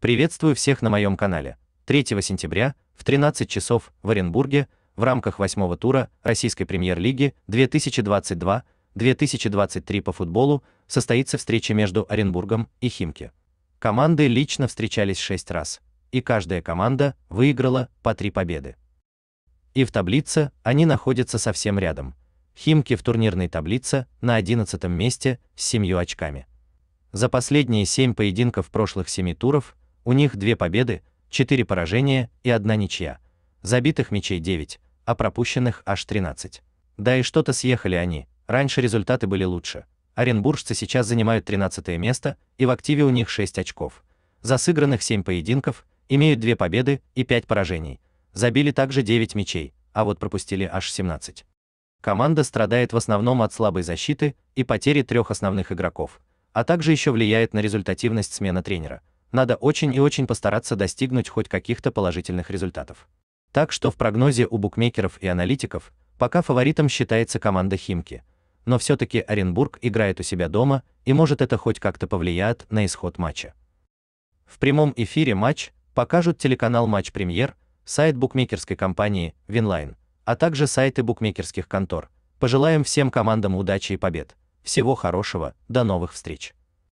Приветствую всех на моем канале. 3 сентября в 13 часов в Оренбурге в рамках восьмого тура российской премьер-лиги 2022-2023 по футболу состоится встреча между Оренбургом и Химки. Команды лично встречались шесть раз, и каждая команда выиграла по три победы. И в таблице они находятся совсем рядом. Химки в турнирной таблице на 11 месте с семью очками. За последние семь поединков прошлых семи туров у них две победы, четыре поражения и одна ничья. Забитых мячей 9, а пропущенных аж 13. Да и что-то съехали они. Раньше результаты были лучше. Оренбуржцы сейчас занимают 13 место, и в активе у них 6 очков. За сыгранных 7 поединков имеют 2 победы и 5 поражений. Забили также 9 мячей, а вот пропустили аж 17. Команда страдает в основном от слабой защиты и потери трех основных игроков, а также еще влияет на результативность смена тренера надо очень и очень постараться достигнуть хоть каких-то положительных результатов. Так что в прогнозе у букмекеров и аналитиков пока фаворитом считается команда Химки, но все-таки Оренбург играет у себя дома и может это хоть как-то повлияет на исход матча. В прямом эфире матч покажут телеканал Матч Премьер, сайт букмекерской компании Винлайн, а также сайты букмекерских контор. Пожелаем всем командам удачи и побед. Всего хорошего, до новых встреч.